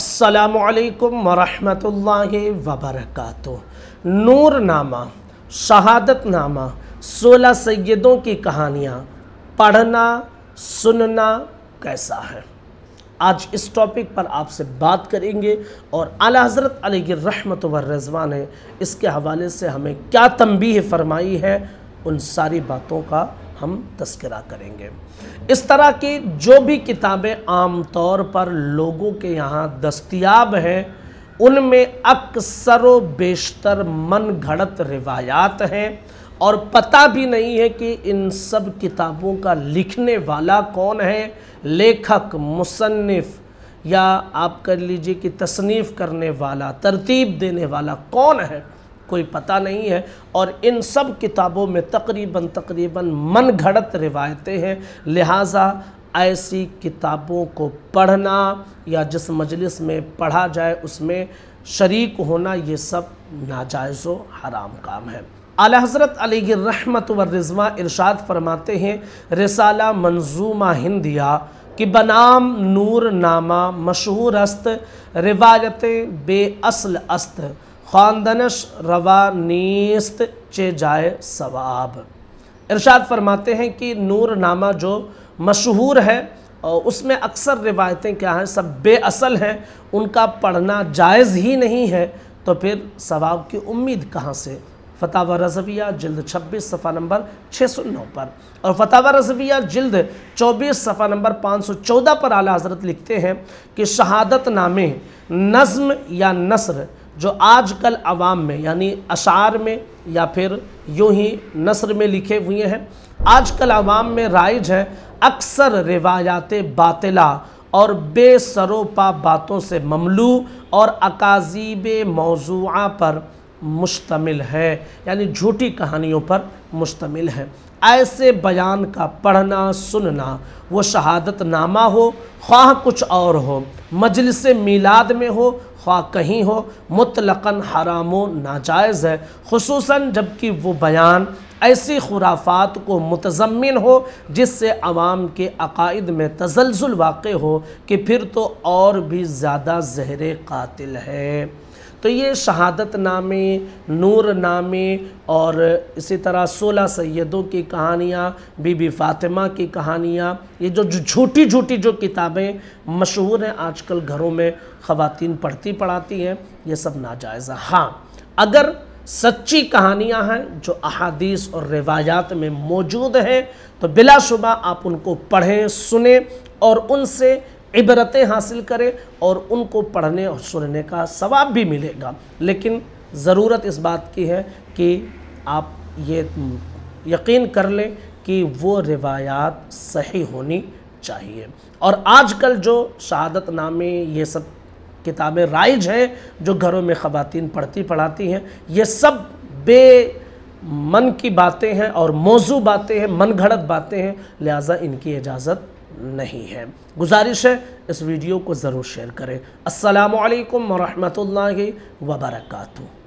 असलकम वरहि वबरक नूरनामा शहादतनामा सोलह सैदों की कहानियाँ पढ़ना सुनना कैसा है आज इस टॉपिक पर आपसे बात करेंगे और अला हज़रत अली रहमत व रजवा ने इसके हवाले से हमें क्या तंबी फरमाई है उन सारी बातों का हम तस्करा करेंगे इस तरह की जो भी किताबें आम तौर पर लोगों के यहाँ दस्तियाब हैं उनमें अक्सर बेशतर मन घड़त रिवायात हैं और पता भी नहीं है कि इन सब किताबों का लिखने वाला कौन है लेखक मुसनफ़ या आप कर लीजिए कि तसनीफ़ करने वाला तरतीब देने वाला कौन है कोई पता नहीं है और इन सब किताबों में तकरीबन तकरीबन मन घड़त रिवायतें हैं लिहाजा ऐसी किताबों को पढ़ना या जिस मजलिस में पढ़ा जाए उसमें शरीक होना ये सब नाजायज़ो हराम काम है आला हज़रत रहमत व रिजवा इरशाद फरमाते हैं रिसाला मंजूमा हिंदिया कि बनाम नूर नामा मशहूर अस्त रिवायतें बेअसल अस्त खानदनश रवा नीस्त चे जाए सवाब इरशाद फरमाते हैं कि नूर नामा जो मशहूर है और उसमें अक्सर रिवायतें क्या हैं सब बेअसल हैं उनका पढ़ना जायज़ ही नहीं है तो फिर सवाब की उम्मीद कहाँ से फ़तावा रजविया जल्द 26 सफ़ा नंबर 609 पर और फ़तावा रजविया जल्द 24 सफ़ा नंबर 514 पर आला हज़रत लिखते हैं कि शहादत नामे नज़म या नसर जो आज कल आवाम में यानी अशार में या फिर यूँ ही नसर में लिखे हुए हैं आज कल आवाम में राइज है अक्सर रिवायात बातिला और बेसरोपा बातों से ममलू और अकाजीब मौजुआ पर मुश्तमिल है यानी झूठी कहानियों पर मुश्तमिल है ऐसे बयान का पढ़ना सुनना वो शहादत नामा हो ख्वाह कुछ और हो मजलिस मीलाद में हो ख्वा कहीं हो मतलकन हराम नाजायज़ है खसूस जबकि वो बयान ऐसी खुराफात को मुतज़मिन हो जिससे आवाम के अकायद में तजलजुल वाक़ हो कि फिर तो और भी ज़्यादा जहर कातिल है तो ये शहादत नामे नूर नामे और इसी तरह सोलह सैदों की कहानियाँ बीबी फातिमा की कहानियाँ ये जो झूठी झूठी जो, किताबें मशहूर हैं आजकल घरों में ख़वातीन पढ़ती पढ़ाती हैं ये सब नाजायज़ हाँ अगर सच्ची कहानियाँ हैं जो अहादीस और रिवायात में मौजूद हैं तो बिलाशुबा आप उनको पढ़ें सुने और उनसे इबरतें हासिल करें और उनको पढ़ने और सुनने का सवाब भी मिलेगा लेकिन ज़रूरत इस बात की है कि आप ये यकीन कर लें कि वो रिवायात सही होनी चाहिए और आजकल जो शहादत नामे ये सब किताबें राइज हैं जो घरों में ख़वातीन पढ़ती पढ़ाती हैं ये सब बे मन की बातें हैं और मौजू बातें हैं मन घड़त बातें हैं लिहाजा इनकी इजाज़त नहीं है गुजारिश है इस वीडियो को ज़रूर शेयर करें असलकम वरहमल वबरकू